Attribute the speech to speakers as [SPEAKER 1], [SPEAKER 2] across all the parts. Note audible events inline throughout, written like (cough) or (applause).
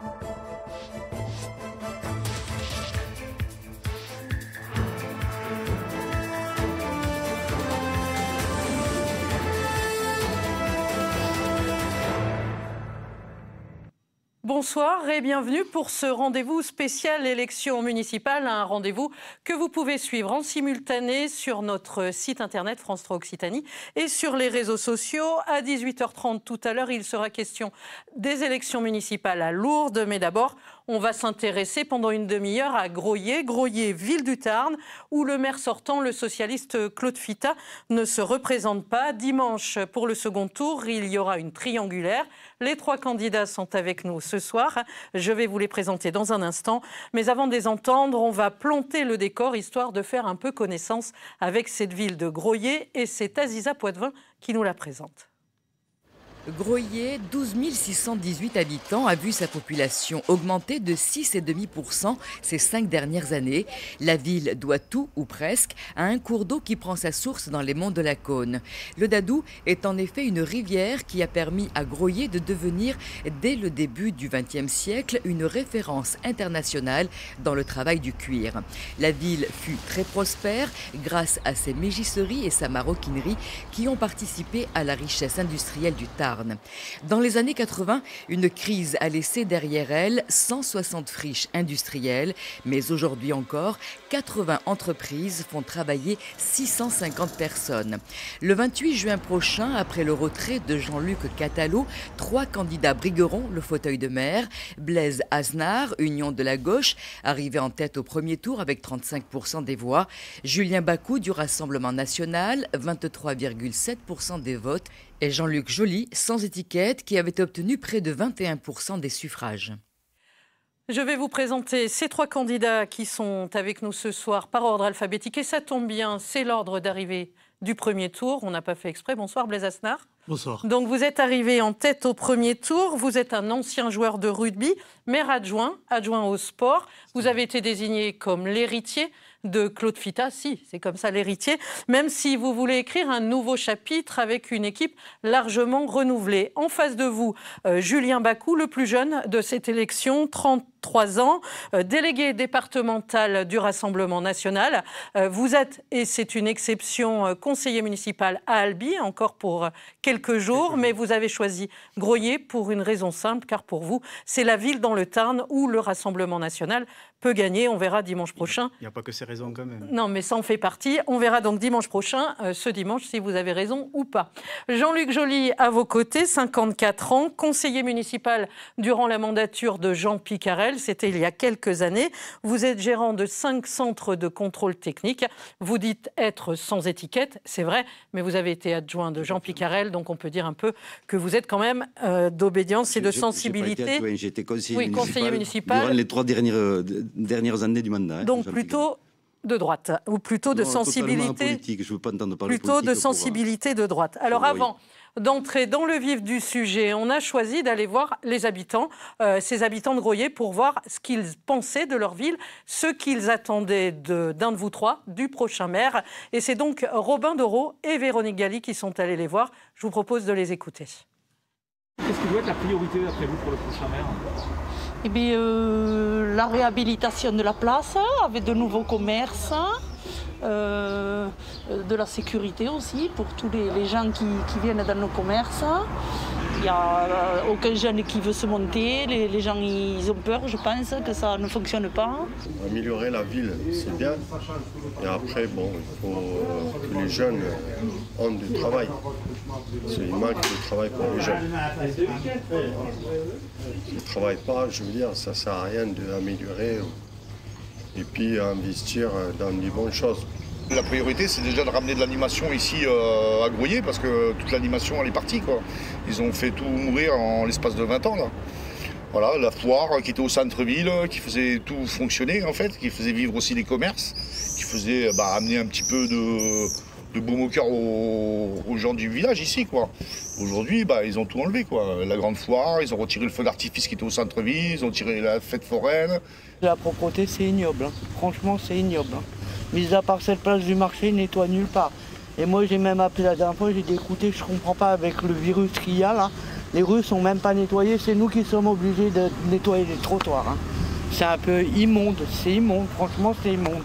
[SPEAKER 1] Música Bonsoir et bienvenue pour ce rendez-vous spécial élection municipale, un rendez-vous que vous pouvez suivre en simultané sur notre site internet France 3 Occitanie et sur les réseaux sociaux. À 18h30 tout à l'heure, il sera question des élections municipales à Lourdes, mais d'abord, on va s'intéresser pendant une demi-heure à Groyer, Groyer, ville du Tarn, où le maire sortant, le socialiste Claude Fita, ne se représente pas. Dimanche, pour le second tour, il y aura une triangulaire. Les trois candidats sont avec nous ce soir. Je vais vous les présenter dans un instant. Mais avant de les entendre, on va planter le décor, histoire de faire un peu connaissance avec cette ville de Groyer. Et c'est Aziza Poitvin qui nous la présente.
[SPEAKER 2] Groyer, 12 618 habitants, a vu sa population augmenter de 6,5% ces cinq dernières années. La ville doit tout, ou presque, à un cours d'eau qui prend sa source dans les monts de la Cône. Le Dadou est en effet une rivière qui a permis à Groyer de devenir, dès le début du XXe siècle, une référence internationale dans le travail du cuir. La ville fut très prospère grâce à ses mégisseries et sa maroquinerie qui ont participé à la richesse industrielle du Tarn. Dans les années 80, une crise a laissé derrière elle 160 friches industrielles, mais aujourd'hui encore, 80 entreprises font travailler 650 personnes. Le 28 juin prochain, après le retrait de Jean-Luc Catalot, trois candidats brigueront le fauteuil de maire. Blaise Aznar, Union de la gauche, arrivé en tête au premier tour avec 35% des voix. Julien Bacou du Rassemblement national, 23,7% des votes et Jean-Luc Joly, sans étiquette, qui avait obtenu près de 21% des suffrages.
[SPEAKER 1] Je vais vous présenter ces trois candidats qui sont avec nous ce soir par ordre alphabétique. Et ça tombe bien, c'est l'ordre d'arrivée du premier tour. On n'a pas fait exprès. Bonsoir Blaise Asnar. Bonsoir. Donc vous êtes arrivé en tête au premier tour. Vous êtes un ancien joueur de rugby, maire adjoint, adjoint au sport. Vous avez été désigné comme l'héritier de Claude Fita, si, c'est comme ça l'héritier, même si vous voulez écrire un nouveau chapitre avec une équipe largement renouvelée. En face de vous, euh, Julien Bacou, le plus jeune de cette élection, 33 ans, euh, délégué départemental du Rassemblement national. Euh, vous êtes, et c'est une exception, conseiller municipal à Albi, encore pour quelques jours, mais vous avez choisi Groyer pour une raison simple, car pour vous, c'est la ville dans le Tarn où le Rassemblement national gagner. On verra dimanche prochain.
[SPEAKER 3] Il n'y a, pas que ces raisons
[SPEAKER 1] quand même. Non, mais ça en fait partie. On verra donc dimanche prochain, euh, ce dimanche, si vous avez raison ou pas. Jean-Luc Joly, à vos côtés, 54 ans, conseiller municipal durant la mandature de Jean Picarel. C'était il y a quelques années. Vous êtes gérant de cinq centres de contrôle technique. Vous dites être sans étiquette, c'est vrai, mais vous avez été adjoint de Jean Picarel, donc on peut dire un peu que vous êtes quand même d'obéissance euh, d'obédience et de sensibilité.
[SPEAKER 4] J'étais conseiller, municipal, Durant les trois dernières, euh, dernières années du mandat. Hein, donc
[SPEAKER 1] plutôt de droite, hein, ou plutôt de sensibilité.
[SPEAKER 4] Je veux pas entendre parler plutôt de euh,
[SPEAKER 1] sensibilité de droite. Alors avant d'entrer dans le vif du sujet, on a choisi d'aller voir les habitants, euh, ces habitants de Groyer, pour voir ce qu'ils pensaient de leur ville, ce qu'ils attendaient d'un de, vous trois, du prochain maire. Et c'est donc Robin Doro et Véronique Galli qui sont allés les voir. Je vous propose de les écouter.
[SPEAKER 5] Qu'est-ce qui doit être la priorité d'après vous pour le prochain maire
[SPEAKER 1] et eh bien, euh, la réhabilitation de la place avec de nouveaux commerces, euh, euh, de la sécurité aussi pour tous les, gens qui,
[SPEAKER 5] viennent dans nos commerces.
[SPEAKER 1] Il n'y a euh, aucun jeune qui veut se monter. Les, gens, ils ont peur, je pense, que ça ne fonctionne pas. Améliorer la ville,
[SPEAKER 6] c'est bien. Et après, bon, il faut euh, que les jeunes aient du travail. Il manque de travail pour les jeunes. Ils ne travaillent pas, je veux dire, ça ne sert à rien d'améliorer et puis investir dans des bonnes choses. La priorité, c'est déjà de ramener de l'animation ici euh, à Grouillé, parce que toute l'animation, elle est partie. Quoi. Ils ont fait tout mourir en l'espace de 20 ans. Voilà, la foire qui était au centre-ville, qui faisait tout fonctionner, en fait, qui faisait vivre aussi les commerces, qui faisait bah, amener un petit peu de, de au cœur aux, gens du village ici. quoi. Aujourd'hui, bah, ils ont tout enlevé. quoi. La grande foire, ils ont retiré le feu d'artifice qui était au centre-ville, ils ont tiré la fête foraine. La propreté, c'est ignoble. Hein. Franchement, c'est ignoble. Hein.
[SPEAKER 1] Mis à part cette place du marché, nettoie nulle part. Et moi, j'ai même appelé la dernière fois, j'ai dit écoutez, je comprends pas avec le virus qu'il y a là. Les rues sont même pas nettoyées, c'est nous qui sommes obligés de nettoyer les trottoirs. Hein. C'est un peu immonde, c'est immonde, franchement, c'est immonde.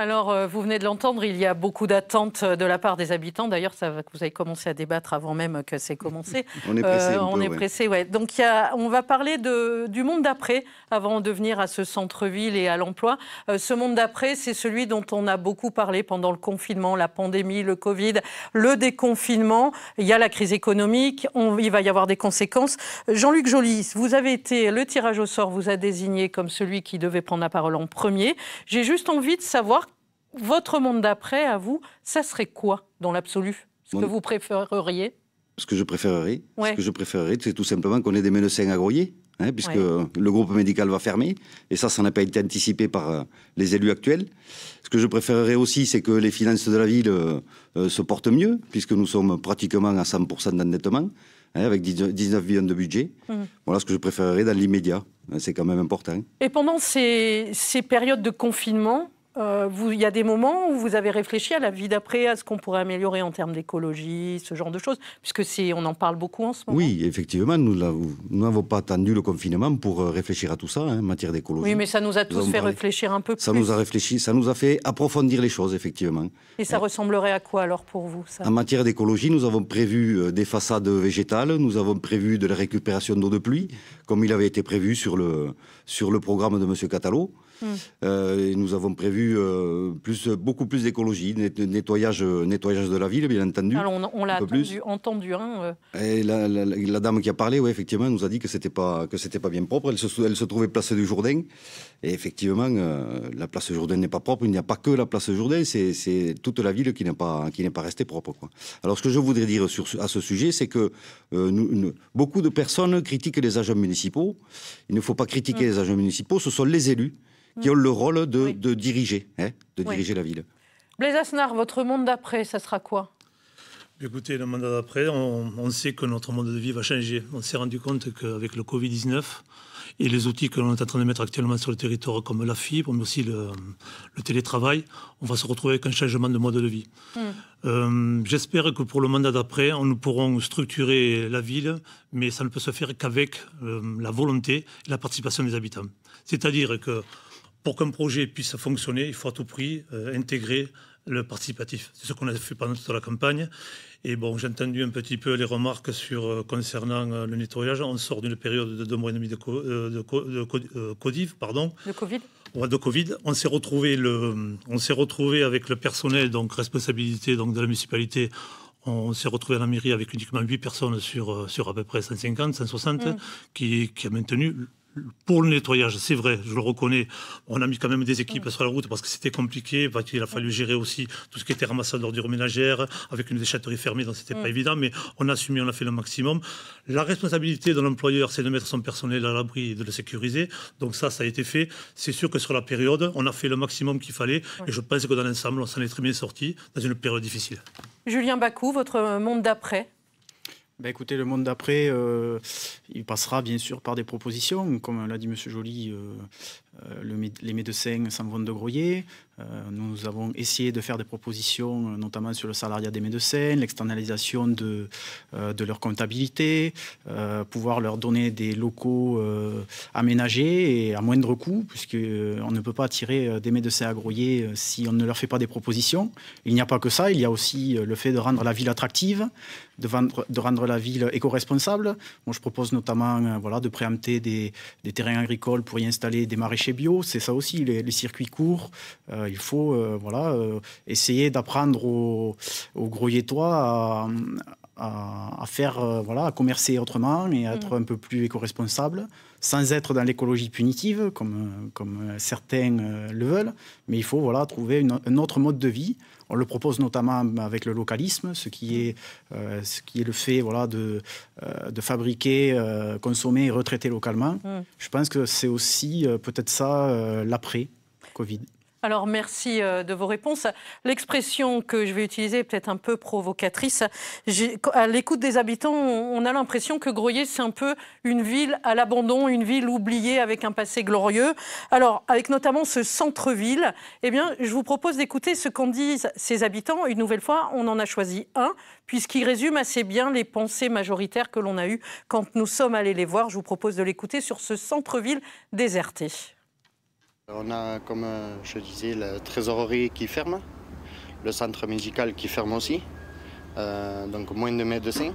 [SPEAKER 1] Alors, euh, vous venez de l'entendre, il y a beaucoup d'attentes euh, de la part des habitants. D'ailleurs, ça vous avez commencé à débattre avant même que c'est commencé. (laughs) on est pressé. Euh, on est pressé, ouais. Donc, on va parler du monde d'après avant de venir à ce centre-ville et à l'emploi. ce monde d'après, c'est celui dont on a beaucoup parlé pendant le confinement, la pandémie, le Covid, le déconfinement. Il y a la crise économique. il va y avoir des conséquences. Jean-Luc Joly, vous avez été le tirage au sort vous a désigné comme celui qui devait prendre la parole en premier. J'ai juste envie de savoir votre monde d'après, à vous, ça serait quoi dans l'absolu Ce que vous préféreriez
[SPEAKER 4] Ce que je préférerais, que je préférerais, c'est tout simplement qu'on ait des médecins à Groyer. Hein, puisque le groupe médical va fermer, et ça, ça n'a pas été anticipé par euh, les élus actuels. Ce que je préférerais aussi, c'est que les finances de la ville euh, euh, se portent mieux, puisque nous sommes pratiquement à 100% d'endettement, hein, avec 19 millions de budget. Mmh. Voilà ce que je préférerais dans l'immédiat, hein, c'est quand même important.
[SPEAKER 1] Et pendant ces périodes de confinement, euh, il y a des moments où vous avez réfléchi à la vie d'après, à ce qu'on pourrait améliorer en termes d'écologie, ce genre de choses, puisque on en parle beaucoup en ce moment. Oui,
[SPEAKER 4] effectivement, nous n'avons pas attendu le confinement pour euh, réfléchir à tout ça hein, en matière d'écologie. Oui, mais ça nous a tous fait
[SPEAKER 1] réfléchir un peu plus. Ça nous a
[SPEAKER 4] réfléchi, ça nous a fait approfondir les choses, effectivement.
[SPEAKER 1] Et ça hein. ressemblerait à quoi alors pour vous En
[SPEAKER 4] matière d'écologie, nous avons prévu euh, des façades végétales, nous avons prévu de la récupération d'eau de pluie, comme il avait été prévu sur le, sur le programme de M. Catalot. Mm. Euh, et nous avons prévu euh, plus, beaucoup plus d'écologie, nettoyage, euh, nettoyage de la ville, bien entendu. on, l'a
[SPEAKER 1] entendu. Hein,
[SPEAKER 4] et la, dame qui a parlé, oui, effectivement, nous a dit que c'était pas que c'était pas bien propre. Elle se, trouvait place du Jourdain. Et effectivement, la place Jourdain n'est pas propre. Il n'y a pas que la place Jourdain, c'est toute la ville qui n'est pas qui n'est pas restée propre. Quoi. Alors ce que je voudrais dire sur, à ce sujet, c'est que nous, beaucoup de personnes critiquent les agents municipaux. Il ne faut pas critiquer mm. les agents municipaux, ce sont les élus Mm. qui ont le rôle de, diriger, hein, de diriger la ville.
[SPEAKER 1] Blaise Asnar, votre monde d'après, ça sera quoi
[SPEAKER 5] Écoutez, le mandat d'après, on, sait que notre mode de vie va changer. On s'est rendu compte qu'avec le Covid-19 et les outils que l'on est en train de mettre actuellement sur le territoire, comme la fibre, mais aussi le, télétravail, on va se retrouver avec un changement de mode de vie. Mm. Euh, j'espère que pour le mandat d'après, nous pourrons structurer la ville, mais ça ne peut se faire qu'avec euh, la volonté et la participation des habitants. C'est-à-dire que pour qu'un projet puisse fonctionner, il faut à tout prix euh, intégrer le participatif. C'est ce qu'on a fait pendant toute la campagne. Et bon, j'ai entendu un petit peu les remarques sur, euh, concernant euh, le nettoyage. On sort d'une période de deux mois et demi de, de, pardon. De Covid de Covid. On s'est retrouvé, le, on s'est retrouvé avec le personnel, donc responsabilité donc de la municipalité. On s'est retrouvé à la mairie avec uniquement 8 personnes sur, sur à peu près 150, 160, mmh. qui, qui a maintenu pour le nettoyage, c'est vrai, je le reconnais, on a mis quand même des équipes sur la route parce que c'était compliqué, il a fallu gérer aussi tout ce qui était ramassage d'ordures ménagères, avec une déchetterie fermée, donc n'était pas évident, mais on a assumé, on a fait le maximum. La responsabilité de l'employeur, c'est de mettre son personnel à l'abri et de le sécuriser, donc ça, ça a été fait. C'est sûr que sur la période, on a fait le maximum qu'il fallait, et je pense que dans l'ensemble, on s'en est très bien sorti dans une période difficile.
[SPEAKER 1] Julien Bacou, votre monde d'après
[SPEAKER 3] ben, écoutez, le monde d'après, euh, il passera bien sûr par des propositions, comme l'a dit M. Joly, euh, euh, les médecins s'en vont de Groyer, euh, nous avons essayé de faire des propositions, euh, notamment sur le salariat des médecins, l'externalisation de, euh, de, leur comptabilité, pouvoir leur donner des locaux aménagés et à moindre coût, puisqu'on ne peut pas attirer des médecins agroyers si on ne leur fait pas des propositions. Il n'y a pas que ça, il y a aussi le fait de rendre la ville attractive, de, de rendre la ville éco-responsable. Moi, je propose notamment voilà, de préempter des, des, terrains agricoles pour y installer des maraîchers bio. C'est ça aussi, les, circuits courts il faut euh, voilà, euh, essayer d'apprendre aux, aux toit à, faire, euh, voilà, à commercer autrement et à être mm. un peu plus éco-responsable, sans être dans l'écologie punitive, comme, comme certains le veulent. Mais il faut voilà, trouver un autre mode de vie. On le propose notamment bah, avec le localisme, ce qui est, mm. ce qui est le fait voilà, de, de fabriquer, consommer et retraiter localement. Mm. Je pense que c'est aussi peut-être ça l'après-Covid.
[SPEAKER 1] Alors merci euh, de vos réponses. L'expression que je vais utiliser est peut-être un peu provocatrice. À l'écoute des habitants, on a l'impression que Groyer, c'est un peu une ville à l'abandon, une ville oubliée avec un passé glorieux. Alors avec notamment ce centre-ville, eh bien, je vous propose d'écouter ce qu'en disent ces habitants. Une nouvelle fois, on en a choisi un, puisqu'il résume assez bien les pensées majoritaires que l'on a eues quand nous sommes allés les voir. Je vous propose de l'écouter sur ce centre-ville déserté.
[SPEAKER 4] On a, comme euh, je disais, la trésorerie qui ferme, le centre médical qui ferme aussi, euh, donc moins de médecins.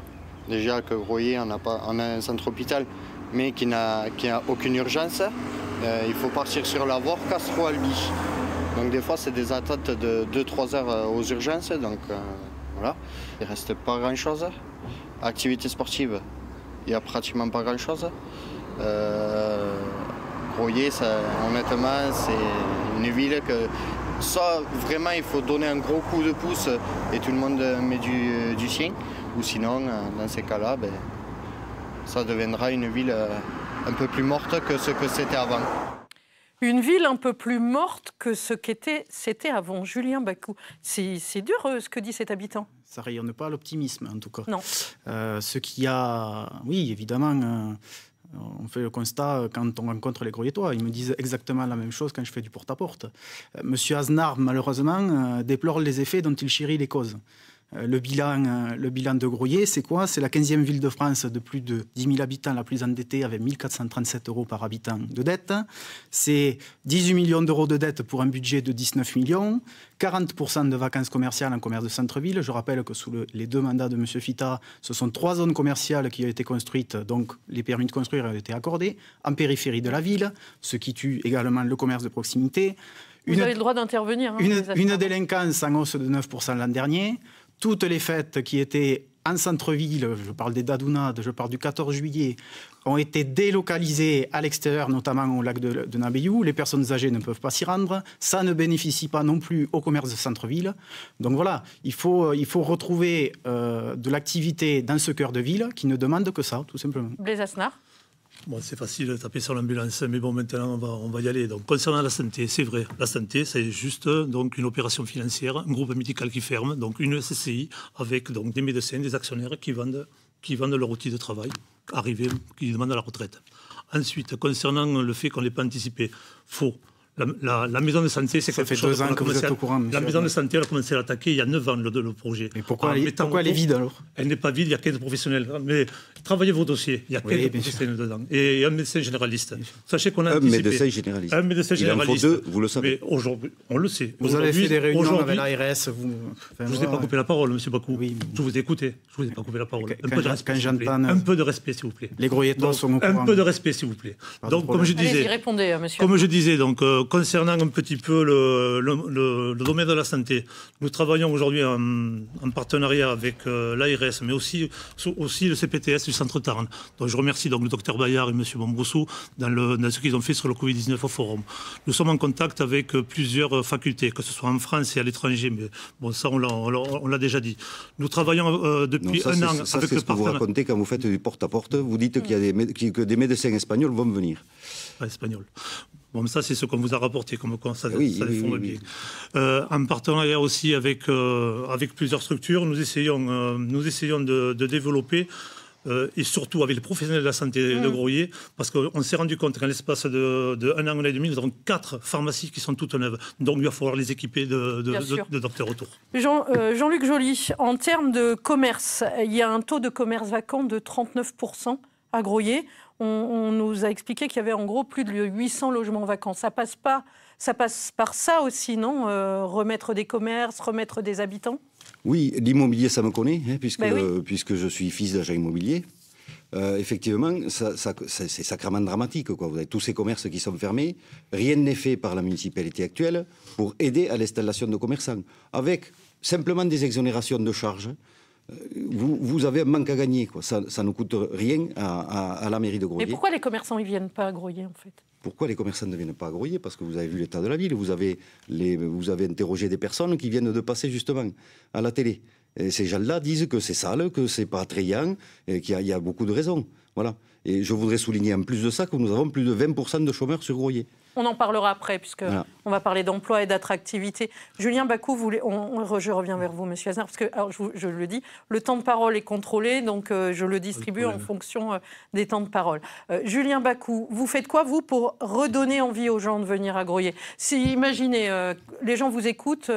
[SPEAKER 4] Déjà que Royer, on a, pas, un centre hôpital, mais qui n'a aucune urgence. Euh, il faut partir sur la voie Castro-Albi. Donc des fois, c'est des attentes de 2-3 heures aux urgences. Donc voilà, il reste pas grand-chose. Activité sportive, il n'y a pratiquement pas grand-chose. Euh, vous ça, honnêtement, c'est une ville que ça, vraiment, il faut donner un gros coup de pouce et tout le monde met du, euh, du sien. Ou sinon, euh, dans ces cas-là, ben, ça deviendra une ville euh, un peu plus morte
[SPEAKER 3] que ce que c'était avant.
[SPEAKER 1] Une ville un peu plus morte que ce qu'était c'était avant. Julien Bacou, c'est dur ce que dit cet habitant.
[SPEAKER 3] Ça rayonne pas l'optimisme en tout cas. Non. Euh, ce qui a, oui évidemment, on fait le constat euh, quand on rencontre les Groyetois. Ils me disent exactement la même chose quand je fais du porte-à-porte. Euh, Monsieur Aznar, malheureusement, euh, déplore les effets dont il chérit les causes. Euh, le bilan, euh, le bilan de Groyer, c'est quoi C'est la 15e ville de France de plus de 10 000 habitants la plus endettée avec 1 437 euros par habitant de dette. C'est 18 millions d'euros de dette pour un budget de 19 millions. 40% de vacances commerciales en commerce de centre-ville. Je rappelle que sous les deux mandats de M. Fita, ce sont trois zones commerciales qui ont été construites, donc les permis de construire ont été accordés, en périphérie de la ville, ce qui tue également le commerce de proximité. Vous avez le
[SPEAKER 1] droit d'intervenir. Hein, une,
[SPEAKER 3] une délinquance en hausse de 9% l'an dernier, toutes les fêtes qui étaient en centre-ville, je parle des Dadounades, je parle du 14 juillet, ont été délocalisées à l'extérieur, notamment au lac de, de Les personnes âgées ne peuvent pas s'y rendre. Ça ne bénéficie pas non plus au commerce de centre-ville. Donc voilà, il faut, euh, il faut retrouver euh, de
[SPEAKER 5] l'activité dans
[SPEAKER 3] ce cœur de ville qui ne demande que ça, tout simplement.
[SPEAKER 1] Blaise
[SPEAKER 5] c'est facile de taper sur l'ambulance, mais bon, maintenant, on va, on va y aller. Donc, concernant la santé, c'est vrai. La santé, c'est juste donc, une opération financière, un groupe médical qui ferme, donc une SCI, avec donc, des médecins, des actionnaires qui vendent, qui vendent leur outil de travail, arrivés, qui demandent la retraite. Ensuite, concernant le fait qu'on l'ait pas anticipé, faux. La, maison de santé, c'est quelque fait Deux ans que vous êtes au courant, La maison de santé, elle a commencé à l'attaquer il y a neuf ans, le, projet. Mais pourquoi, elle, est vide alors Elle n'est pas vide, il y a 15 professionnels. Mais travaillez vos dossiers, il y a 15 oui, professionnels dedans. Et, un médecin généraliste. Sachez qu'on a. Un médecin généraliste. Un médecin généraliste. Il en faut deux, vous le savez. Mais aujourd'hui, on le sait. Vous avez fait des réunions avec l'ARS. Vous... je ne vous ai pas coupé la parole, monsieur Bakou. Oui, Je vous ai écouté. Je ne vous ai euh, pas coupé la parole. un, peu de respect, s'il vous plaît. Les gros sont Un peu de respect, s'il vous plaît. Donc, euh, comme je disais. Comme je disais, donc euh, concernant un petit peu le, domaine de la santé, nous travaillons aujourd'hui en, partenariat avec euh, l'ARS, mais aussi, aussi le CPTS du Centre Tarn. Donc je remercie donc le docteur Bayard et M. Bombroussou dans, dans, ce qu'ils ont fait sur le Covid-19 au Forum. Nous sommes en contact avec euh, plusieurs euh, facultés, que ce soit en France et à l'étranger, mais bon, ça on l'a déjà dit. Nous travaillons depuis un an ça, avec le ce que vous racontez
[SPEAKER 4] quand vous faites du porte-à-porte, vous dites qu'il y a des, que des médecins espagnols vont venir
[SPEAKER 5] espagnol. Bon, ça, c'est ce qu'on vous a rapporté comme ça, oui, ça, oui, oui, bien. Euh, en partenariat aussi avec, euh, avec plusieurs structures, nous essayons, euh, nous essayons de, développer et surtout avec les professionnels de la santé mm. de Groyer, parce qu'on s'est rendu compte qu'en l'espace de, de, un an, et demi, nous avons quatre pharmacies qui sont toutes neuves. Donc il va falloir les équiper de, de, docteurs autour.
[SPEAKER 1] Jean, Jean, luc Joly, en termes de commerce, il y a un taux de commerce vacant de 39% à Groyer on, nous a expliqué qu'il y avait en gros plus de 800 logements vacants. Ça passe pas, ça passe par ça aussi, non euh, Remettre des commerces, remettre des habitants.
[SPEAKER 4] Oui, l'immobilier, ça me connaît, hein, puisque, ben puisque je suis fils d'agent immobilier. Euh, effectivement, c'est sacrément dramatique. Quoi. Vous avez tous ces commerces qui sont fermés. Rien n'est fait par la municipalité actuelle pour aider à l'installation de commerçants. Avec simplement des exonérations de charges, vous, avez un manque à gagner. Quoi. Ça, ne coûte rien à, la mairie de Groyer. Mais pourquoi
[SPEAKER 1] les commerçants ne viennent pas à Groyer, en fait
[SPEAKER 4] Pourquoi les commerçants ne viennent pas à Groyer Parce que vous avez vu l'état de la ville, vous avez, vous avez interrogé des personnes qui viennent de passer justement à la télé. ces gens-là disent que c'est sale, que c'est pas attrayant, et qu'il y, a beaucoup de raisons. Voilà. Et je voudrais souligner en plus de ça que nous avons plus de 20% de chômeurs sur Groyer.
[SPEAKER 1] On en parlera après, puisque on va parler d'emploi et d'attractivité. Julien Bacou, vous, je reviens vers vous, Monsieur Aznar, parce que je, le dis, le temps de parole est contrôlé, donc euh, je le distribue en fonction euh, des temps de parole. Euh, Julien Bacou, vous faites quoi vous pour redonner envie aux gens de venir à Groyer Si imaginez, les gens vous écoutent.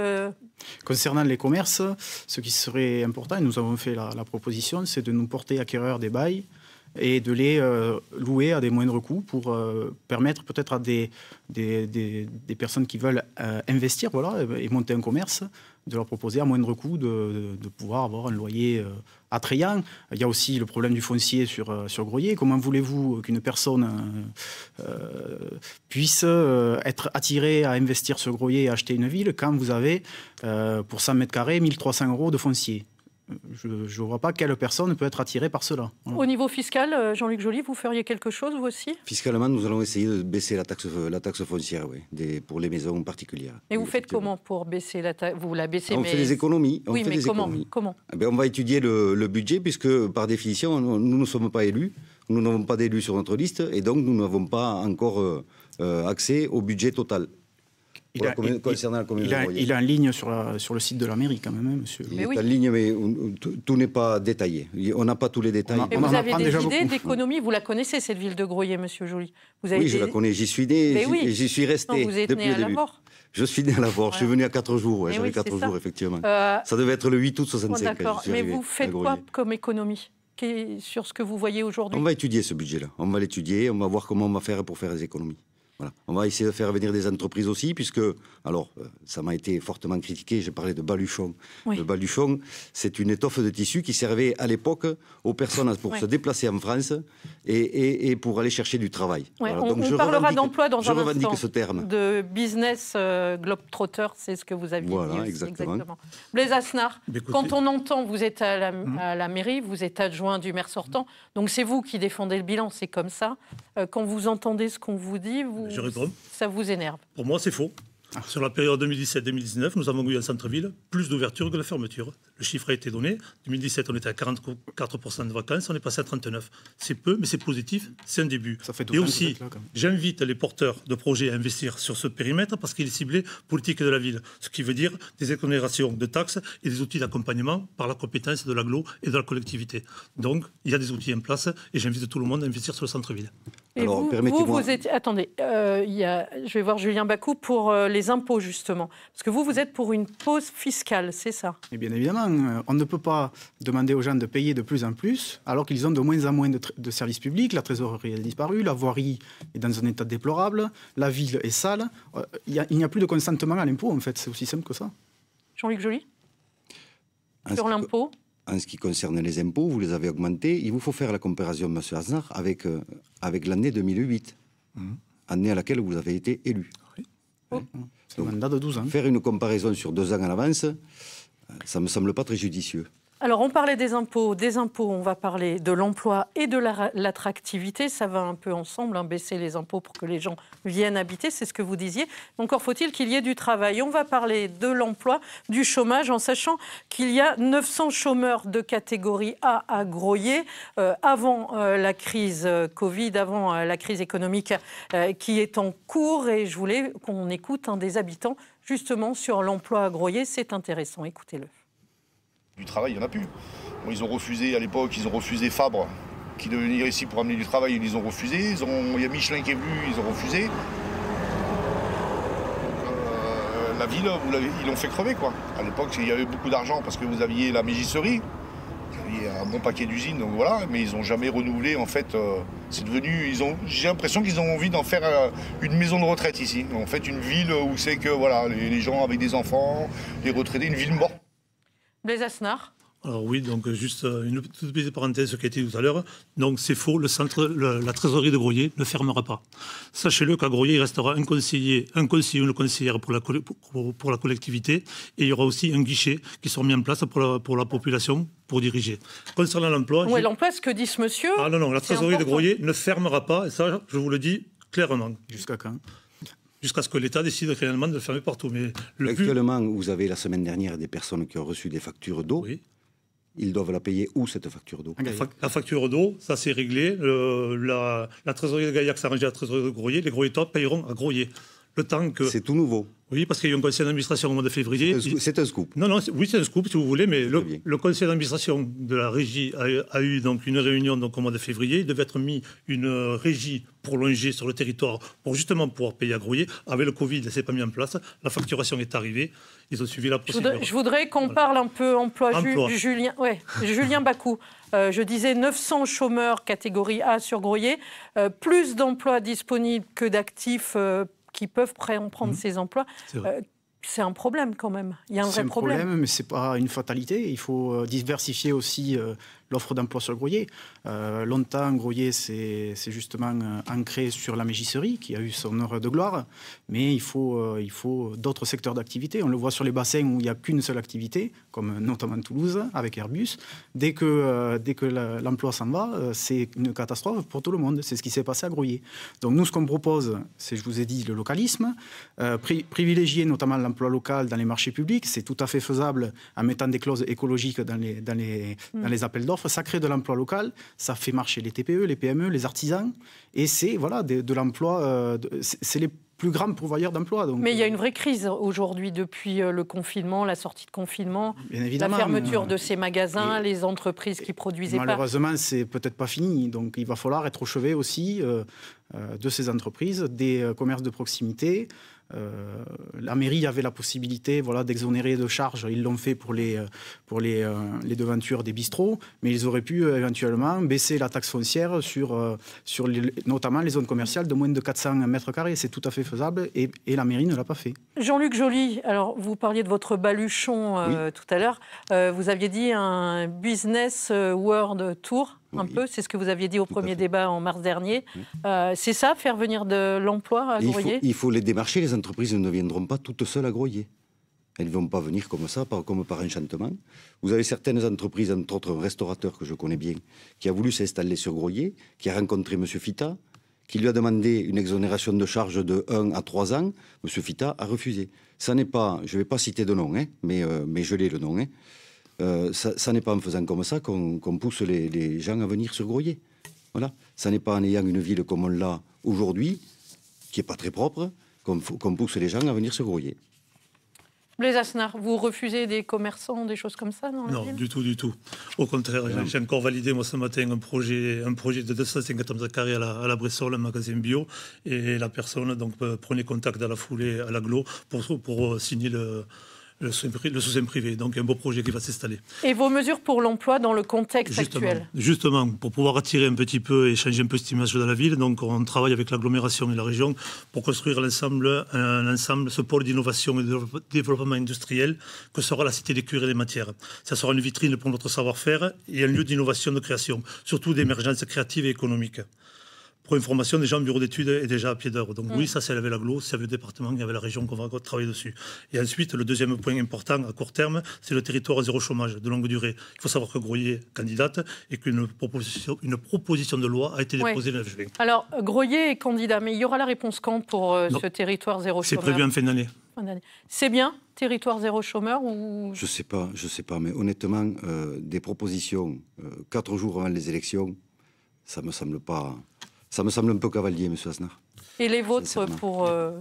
[SPEAKER 3] Concernant les commerces, ce qui serait important, et nous avons fait la, proposition, c'est de nous porter acquéreurs des bails et de les euh, louer à des moindres coûts pour euh, permettre peut-être à des, personnes qui veulent euh, investir voilà, et monter un commerce de leur proposer à moindre coût de, pouvoir avoir un loyer attrayant. Il y a aussi le problème du foncier sur, sur Groyer. Comment voulez-vous qu'une personne puisse être attirée à investir sur Groyer et acheter une ville quand vous avez pour 100 mètres carrés 1300 euros de foncier je ne vois pas quelle personne peut être attirée par cela. Au
[SPEAKER 1] niveau fiscal, euh, Jean-Luc Joly, vous feriez quelque chose, vous aussi
[SPEAKER 3] Fiscalement, nous
[SPEAKER 4] allons essayer de baisser la taxe, euh, la taxe foncière oui, pour les maisons particulières.
[SPEAKER 1] Et vous faites comment pour baisser la taxe Vous la baissez ah, On fait des
[SPEAKER 4] économies. oui, mais comment, comment eh On va étudier le, budget, puisque par définition, nous ne sommes pas élus. Nous n'avons pas d'élus sur notre liste, et donc nous n'avons pas encore euh, accès au budget total il a, concernant il,
[SPEAKER 3] une ligne sur, sur le site de la mairie, quand même, hein, monsieur. Il a une ligne,
[SPEAKER 4] mais tout, n'est pas détaillé. On n'a pas tous les détails. vous avez
[SPEAKER 1] des idées d'économie Vous la connaissez, cette ville de Groyer, monsieur Joly Oui, je la
[SPEAKER 4] connais. J'y suis né, j'y suis resté. Non, vous êtes né à la mort je suis né à la mort. je suis venu à 4 jours, j'avais 4 jours ça. effectivement. Euh, ça devait être le 8 août 65. D'accord, mais vous faites quoi
[SPEAKER 1] comme économie sur ce que vous voyez aujourd'hui On
[SPEAKER 4] va étudier ce budget-là, on va l'étudier, on va voir comment on va faire pour faire les économies. On va essayer de faire venir des entreprises aussi, puisque, alors, euh, ça m'a été fortement critiqué, j'ai parlé de baluchon. Le baluchon, c'est une étoffe de tissu qui servait à l'époque aux personnes pour se déplacer en France et, pour aller chercher du travail. On, je parlera d'emploi dans je revendique ce terme.
[SPEAKER 1] De business euh, globetrotter, c'est ce que vous aviez dit. Exactement. exactement. Blaise quand on entend, vous êtes hum. à la mairie, vous êtes adjoint du maire sortant, donc c'est vous qui défendez le bilan, c'est comme ça. Euh, quand vous entendez ce qu'on vous dit, ça vous énerve
[SPEAKER 5] Pour moi, c'est faux. Ah. Sur la période 2017-2019, nous avons eu en centre-ville plus d'ouverture que de fermeture. Le chiffre a été donné. 2017, on était à 44% de vacances, on est passé à 39%. C'est peu, mais c'est positif, c'est un début. Et aussi, j'invite les porteurs de projets à investir sur ce périmètre parce qu'il est ciblé politique de la ville, ce qui veut dire des exonérations de taxes et des outils d'accompagnement par la compétence de l'agglo et de la collectivité. Donc, il y a des outils en place et j'invite tout le monde à investir sur le centre-ville vous, Vous,
[SPEAKER 1] êtes... Attendez, euh, je vais voir Julien Bacou pour euh, les impôts, justement. Parce que vous, vous êtes pour une pause fiscale, c'est ça
[SPEAKER 3] Et eh Bien évidemment, euh, on ne peut pas demander aux gens de payer de plus en plus alors qu'ils ont de moins en moins de, services publics. La trésorerie a disparu, la voirie est dans un état déplorable, la ville est sale. Il n'y a, plus de consentement à l'impôt, en fait. C'est aussi simple que
[SPEAKER 1] ça. Jean-Luc Joly Sur l'impôt
[SPEAKER 4] en ce qui concerne les impôts, vous les avez augmentés. Il vous faut faire la comparaison, M. Aznar, avec, euh, avec l'année 2008, mhm. année à laquelle vous avez été élu. Oui. Hein mandat de 12 ans. Faire une comparaison sur deux ans en avance, euh, ça ne me semble pas très judicieux.
[SPEAKER 1] Alors, on parlait des impôts. Des impôts, on va parler de l'emploi et de l'attractivité. Ça va un peu ensemble, hein, baisser les impôts pour que les gens viennent habiter, c'est ce que vous disiez. Encore faut-il qu'il y ait du travail. On va parler de l'emploi, du chômage, en sachant qu'il y a 900 chômeurs de catégorie A à Groyer euh, avant euh, la crise euh, Covid, avant la crise économique qui est en cours. Et je voulais qu'on écoute un des habitants justement sur l'emploi à Groyer. C'est intéressant, écoutez-le.
[SPEAKER 6] Du travail, il n'y en a plus. ils ont refusé à l'époque, ils ont refusé Fabre qui devait venir ici pour amener du travail, ils ont refusé. Il y a Michelin qui est venu, ils ont refusé. Euh, la ville, ils l'ont fait crever quoi. À l'époque, il y avait beaucoup d'argent parce que vous aviez la mégisserie, un bon paquet d'usines, donc voilà, mais ils n'ont jamais renouvelé. En fait, euh, c'est devenu. Ils ont, j'ai l'impression qu'ils ont envie d'en faire euh, une maison de retraite ici. En fait, une ville où c'est que voilà, les, les gens avec des enfants,
[SPEAKER 5] les retraités, une ville morte. Blaise alors oui, donc euh, juste euh, une petite parenthèse, ce qui a été dit tout à l'heure. Donc c'est faux, le centre, la trésorerie de Groyer ne fermera pas. Sachez-le qu'à Groyer, il restera un conseiller, un conseiller ou une conseillère pour la, pour, la collectivité et il y aura aussi un guichet qui sera mis en place pour la, pour la population pour diriger. Concernant l'emploi... Oui,
[SPEAKER 1] l'emploi, ce que dit ce monsieur... Ah non, non, la trésorerie de Groyer
[SPEAKER 5] ne fermera pas, et ça, je vous le dis clairement. Jusqu'à quand jusqu'à ce que l'État décide réellement de le fermer partout. Mais Actuellement,
[SPEAKER 4] vous avez la semaine dernière des personnes qui ont reçu des factures d'eau. Oui. Ils doivent la payer où cette facture
[SPEAKER 5] d'eau la, facture d'eau, ça s'est réglé. la, trésorerie de Gaillac arrangée à la trésorerie de Groyer. Les Groyers payeront à Groyer que... C'est tout nouveau. Oui, parce qu'il y a eu un conseil d'administration au mois de février. C'est un, scoop. Non, non, oui, c'est un scoop, si vous voulez, mais le, conseil d'administration de la régie a, eu donc une réunion donc, au mois de février. Il devait être mis une euh, régie prolongée sur le territoire pour justement pouvoir payer à Groyer. Avec le Covid, ça s'est pas mis en place. La facturation est arrivée. Ils ont suivi la procédure. Je voudrais,
[SPEAKER 1] qu'on parle un peu emploi. Julien, ouais, Julien Bacou. Euh, je disais 900 chômeurs catégorie A sur Groyer, euh, plus d'emplois disponibles que d'actifs qui peuvent prendre mmh. ces emplois. Euh, c'est un problème quand même. Il y a un vrai problème. C'est
[SPEAKER 3] mais ce n'est pas une fatalité. Il faut euh, diversifier aussi euh, l'offre d'emploi sur le Euh, longtemps, c'est s'est justement euh, ancré sur la mégisserie, qui a eu son heure de gloire, mais il faut, euh, il faut d'autres secteurs d'activité. On le voit sur les bassins où il n'y a qu'une seule activité, comme notamment Toulouse, avec Airbus. Dès que, euh, dès que l'emploi s'en va, c'est une catastrophe pour tout le monde. C'est ce qui s'est passé à Groyer. Donc nous, ce qu'on propose, c'est, je vous ai dit, le localisme, privilégier notamment l'emploi local dans les marchés publics. C'est tout à fait faisable en mettant des clauses écologiques dans les, dans les, mmh. dans les appels d'offres ça crée de l'emploi local. Ça fait marcher les TPE, les PME, les artisans. Et c'est voilà, de, l'emploi, euh, c'est les plus grands pourvoyeurs d'emplois. Mais il y a euh, une vraie
[SPEAKER 1] crise aujourd'hui depuis euh, le confinement, la sortie de confinement, la fermeture de ces magasins, les entreprises qui produisaient malheureusement,
[SPEAKER 3] c'est peut-être pas fini. Donc il va falloir être au chevet aussi de ces entreprises, des commerces de proximité. Euh, la mairie avait la possibilité voilà, d'exonérer de charges. Ils l'ont fait pour, les, euh, pour euh, les, devantures des bistrots, mais ils auraient pu éventuellement baisser la taxe foncière sur, sur notamment les zones commerciales de moins de 400 mètres carrés. C'est tout à fait faisable et, la mairie ne l'a pas fait.
[SPEAKER 1] Jean-Luc Joly, alors vous parliez de votre baluchon tout à l'heure. vous aviez dit un business world tour un peu. C'est ce que vous aviez dit au premier débat en mars dernier. Euh, c'est ça, faire venir de l'emploi à Groyer il
[SPEAKER 4] faut, les démarcher. Les entreprises ne viendront pas toutes seules à Groyer. Elles ne vont pas venir comme ça, comme par enchantement. Vous avez certaines entreprises, entre autres un restaurateur que je connais bien, qui a voulu s'installer sur Groyer, qui a rencontré M. Fita, qui lui a demandé une exonération de charges de 1 à 3 ans. M. Fita a refusé. Ça n'est pas, je ne vais pas citer de nom, hein, euh, mais, je l'ai le nom. Hein. Euh, ça, n'est pas en faisant comme ça qu'on pousse les, gens à venir se grouiller Voilà. Ça n'est pas en ayant une ville comme on l'a aujourd'hui, qui n'est pas très propre, qu'on pousse les gens à venir se grouiller.
[SPEAKER 1] Blaise Asnar, vous refusez des commerçants, des choses comme ça dans la Non, du
[SPEAKER 5] tout, du tout. Au contraire, j'ai encore validé moi ce matin un projet, un projet de 250 mètres à la, à la un magasin bio, et la personne donc euh, prenait contact à la foulée à l'aglo pour, pour euh, signer le le soutien privé. Donc un beau projet qui va s'installer.
[SPEAKER 1] Et vos mesures pour l'emploi dans le contexte actuel
[SPEAKER 5] Justement, pour pouvoir attirer un petit peu et changer un peu cette image de la ville, donc on travaille avec l'agglomération et la région pour construire l'ensemble, ensemble, ce pôle d'innovation et de développement industriel que sera la Cité des Cures et des Matières. Ça sera une vitrine pour notre savoir-faire et un lieu d'innovation, de création, surtout d'émergence créative et économique pour information, déjà, le bureau d'études est déjà à pied d'œuvre. Donc mm. oui, ça, c'est la l'aglo, c'est le département, il y avait la région qu'on va travailler dessus. Et ensuite, le deuxième point important à court terme, c'est le territoire zéro chômage de longue durée. Il faut savoir que Groyer candidate et qu'une proposition, une proposition de loi a été déposée
[SPEAKER 1] Alors, Groyer est candidat, mais il y aura la réponse quand pour euh, ce territoire zéro chômage C'est prévu en fin d'année. C'est bien, territoire zéro chômeur ou...
[SPEAKER 4] Je sais pas, je sais pas, mais honnêtement, euh, des propositions euh, quatre jours avant les élections, ça me semble pas... Ça me semble un peu cavalier, M. Asnar.
[SPEAKER 1] Et les vôtres pour... Euh,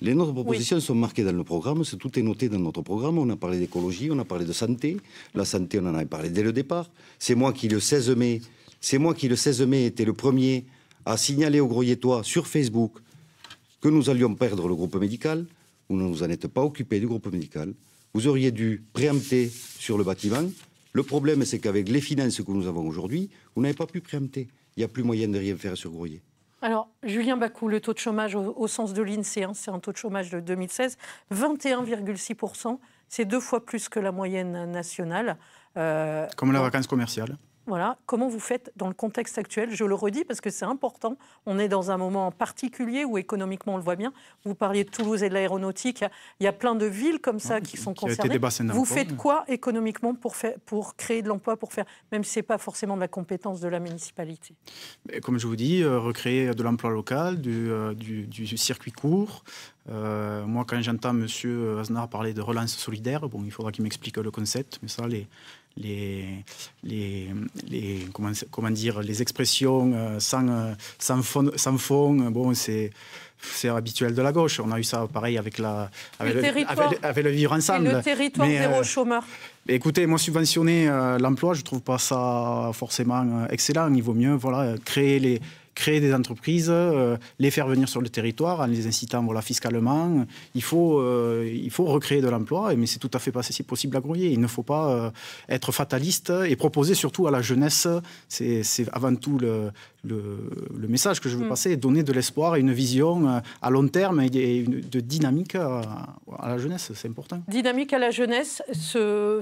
[SPEAKER 4] les nôtres propositions sont marquées dans le programme, tout est noté dans notre programme. On a parlé d'écologie, on a parlé de santé. La santé, on en avait parlé dès le départ. C'est moi qui, le 16 mai, c'est moi qui, le 16 mai, était le premier à signaler au Groyetois sur Facebook que nous allions perdre le groupe médical. Vous ne vous en êtes pas occupé du groupe médical. Vous auriez dû préempter sur le bâtiment. Le problème, c'est qu'avec les finances que nous avons aujourd'hui, vous n'avez pas pu préempter il n'y a plus moyen de rien faire sur grouiller
[SPEAKER 1] Alors, Julien Bacou, le taux de chômage au, sens de l'INSEE, hein, c'est un taux de chômage de 2016, 21,6%, c'est deux fois plus que la moyenne nationale. Euh, Comme la
[SPEAKER 3] vacance commerciale.
[SPEAKER 1] Voilà, comment vous faites dans le contexte actuel Je le redis parce que c'est important. On est dans un moment particulier où économiquement, on le voit bien. Vous parliez de Toulouse et de l'aéronautique. Il y a plein de villes comme ça qui sont concernées. Vous faites quoi économiquement pour, créer de l'emploi, pour faire, même si ce n'est pas forcément de la compétence de la municipalité
[SPEAKER 3] Comme je vous dis, euh, recréer de l'emploi local, du, euh, circuit court. Euh, moi, quand j'entends M. Aznar parler de relance solidaire, bon, il faudra qu'il m'explique le concept, mais ça, les, les, les, les comment, dire, les expressions euh, sans, euh, sans fond, sans fond bon, c'est c'est habituel de la gauche. On a eu ça pareil avec, la, avec, le, avec, le, vivre ensemble. Et le territoire zéro euh, chômeur. Écoutez, moi, subventionner l'emploi, je ne trouve pas ça forcément excellent. Il vaut mieux voilà, créer les, créer des entreprises, euh, les faire venir sur le territoire en les incitant voilà, fiscalement. Il faut, euh, il faut recréer de l'emploi, mais c'est tout à fait possible à grouiller. Il ne faut pas euh, être fataliste et proposer surtout à la jeunesse, c'est avant tout le, message que je veux mm. passer, donner de l'espoir et une vision à long terme et de dynamique à, la jeunesse, c'est important.
[SPEAKER 1] Dynamique à la jeunesse,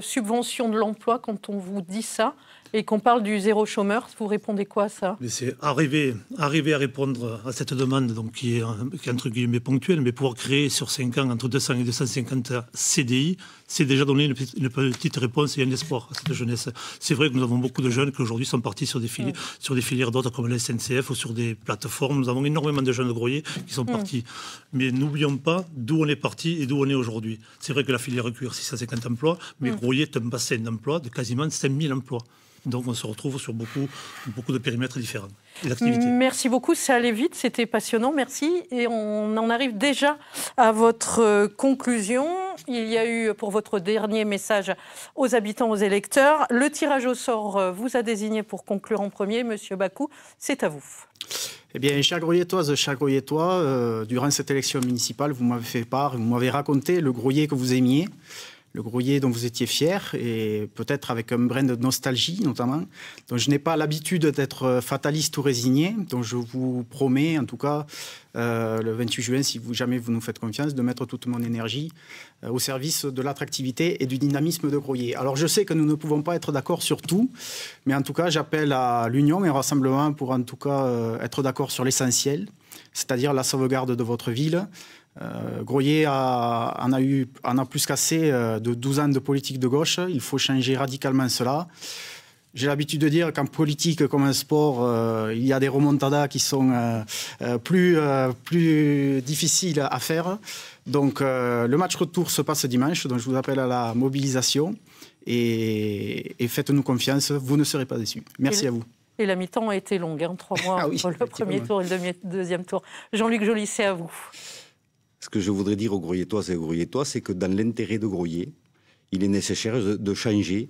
[SPEAKER 1] subvention de l'emploi, quand on vous dit ça, et qu'on parle du zéro chômeur, vous répondez quoi à ça
[SPEAKER 5] c'est arriver, arriver à répondre à cette demande, donc qui est, qui est entre guillemets ponctuelle, mais pouvoir créer sur 5 ans entre 200 et 250 CDI, c'est déjà donner une, petite réponse et un espoir à cette jeunesse. C'est vrai que nous avons beaucoup de jeunes qui aujourd'hui sont partis sur des, mm. sur des filières d'autres comme la SNCF ou sur des plateformes. Nous avons énormément de jeunes de Groyer qui sont mm. partis. Mais n'oublions pas d'où on est parti et d'où on est aujourd'hui. C'est vrai que la filière cuir, 650 emplois, mais mmh. Groyer est un bassin d'emplois de quasiment 5000 emplois. Donc on se retrouve sur beaucoup, beaucoup de périmètres différents.
[SPEAKER 1] Merci beaucoup, ça allait vite, c'était passionnant, merci. Et on en arrive déjà à votre euh, conclusion. Il y a eu, pour votre dernier message aux habitants, aux électeurs, le tirage au sort euh, vous a désigné pour conclure en premier. Monsieur Bakou, c'est à vous.
[SPEAKER 3] Eh bien, chère grouillettoise, chère euh, durant cette élection municipale, vous m'avez fait part, vous m'avez raconté le grouillet que vous aimiez le Grouillet dont vous étiez fier, et peut-être avec un brin de nostalgie notamment. Donc je n'ai pas l'habitude d'être fataliste ou résigné, donc je vous promets, en tout cas, euh, le 28 juin, si jamais vous nous faites confiance, de mettre toute mon énergie euh, au service de l'attractivité et du dynamisme de Grouiller Alors je sais que nous ne pouvons pas être d'accord sur tout, mais en tout cas, j'appelle à l'union et au rassemblement pour en tout cas euh, être d'accord sur l'essentiel c'est-à-dire la sauvegarde de votre ville, euh, Groyer a, en, a eu, en plus qu'assez euh, de 12 ans de politique de gauche. Il faut changer radicalement cela. J'ai l'habitude de dire qu'en politique comme en sport, euh, il y a des remontadas qui sont euh, plus, plus difficiles à faire. Donc le match retour se passe dimanche, donc je vous appelle à la mobilisation et, faites-nous confiance, vous ne serez pas déçus. Merci à vous.
[SPEAKER 1] Et la mi-temps a été longue, en hein, trois mois pour ah le premier tour et le deuxième tour. Jean-Luc Joly, c'est à vous.
[SPEAKER 4] Ce que je voudrais dire aux toi et aux Groyétois, c'est que dans l'intérêt de Groyer, il est nécessaire de changer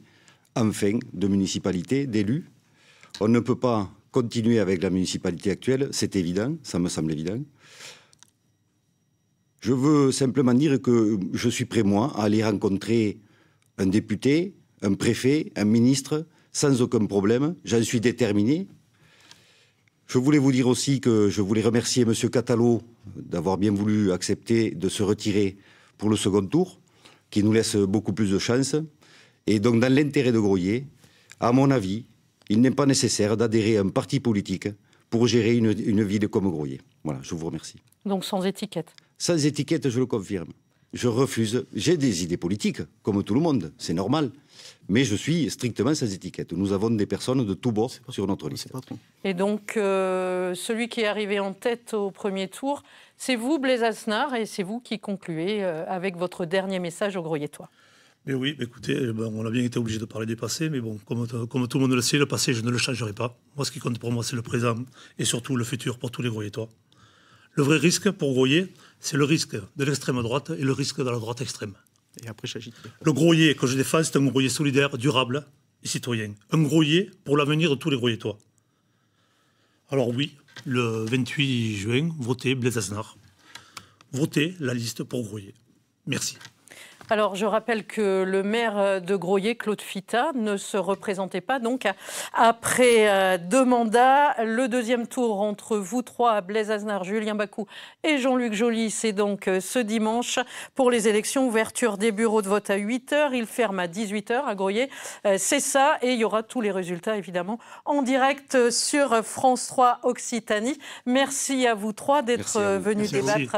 [SPEAKER 4] enfin de municipalité, d'élus. On ne peut pas continuer avec la municipalité actuelle, c'est évident, ça me semble évident. Je veux simplement dire que je suis prêt, moi, à aller rencontrer un député, un préfet, un ministre, sans aucun problème. J'en suis déterminé. Je voulais vous dire aussi que je voulais remercier M. Catalot d'avoir bien voulu accepter de se retirer pour le second tour, qui nous laisse beaucoup plus de chances. Et donc, dans l'intérêt de Groyer, à mon avis, il n'est pas nécessaire d'adhérer à un parti politique pour gérer une, une ville comme Groyer. Voilà, je vous remercie.
[SPEAKER 1] Donc sans étiquette
[SPEAKER 4] Sans étiquette, je le confirme. Je refuse. J'ai des idées politiques, comme tout le monde, c'est normal. Mais je suis strictement sans étiquette. Nous avons des personnes de tous bords sur notre liste.
[SPEAKER 1] Et donc, euh, celui qui est arrivé en tête au premier tour, c'est vous, Blaise Asnar, et c'est vous qui concluez euh, avec votre dernier message au Groyetois.
[SPEAKER 5] Mais oui, écoutez, euh, ben, on a bien été obligé de parler du passé, mais bon, comme, tout le monde le sait, le passé, je ne le changerai pas. Moi, ce qui compte pour moi, c'est le présent et surtout le futur pour tous les Groyetois. Le vrai risque pour Groyer, c'est le risque de l'extrême droite et le risque de la droite extrême. Le groyer que je défends, c'est un groyer solidaire, durable et citoyen. Un groyer pour l'avenir de tous les toits Alors oui, le 28 juin, votez Blaise Aznar. Votez la liste pour groyer. Merci.
[SPEAKER 1] Alors, je rappelle que le maire de Groyer, Claude Fita, ne se représentait pas. Donc, après euh, deux mandats, le deuxième tour entre vous trois, Blaise Aznar, Julien Bacou et Jean-Luc Joly, c'est donc euh, ce dimanche pour les élections. Ouverture des bureaux de vote à 8h. Il ferme à 18h à Groyer. Euh, c'est ça. Et il y aura tous les résultats, évidemment, en direct sur France 3 Occitanie. Merci à vous trois d'être venus débattre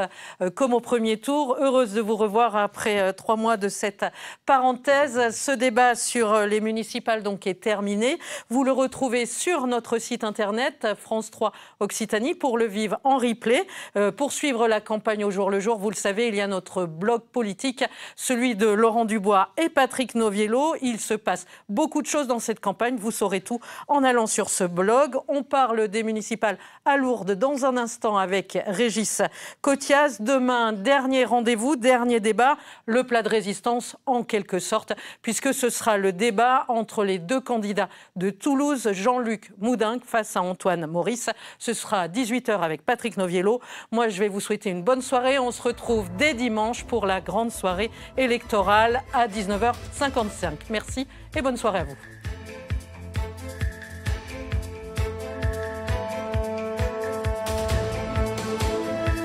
[SPEAKER 1] comme au premier tour. Heureuse de vous revoir après trois mois mois de cette parenthèse. Ce débat sur les municipales donc est terminé. Vous le retrouvez sur notre site internet France 3 Occitanie pour le vivre en replay. Poursuivre euh, pour suivre la campagne au jour le jour, vous le savez, il y a notre blog politique, celui de Laurent Dubois et Patrick Noviello. Il se passe beaucoup de choses dans cette campagne. Vous saurez tout en allant sur ce blog. On parle des municipales à Lourdes dans un instant avec Régis Cotias. Demain, dernier rendez-vous, dernier débat, le plat de résistance en quelque sorte, puisque ce sera le débat entre les deux candidats de Toulouse, Jean-Luc Moudin face à Antoine Maurice. Ce sera à 18h avec Patrick Noviello. Moi, je vais vous souhaiter une bonne soirée. On se retrouve dès dimanche pour la grande soirée électorale à 19h55. Merci et bonne soirée à vous.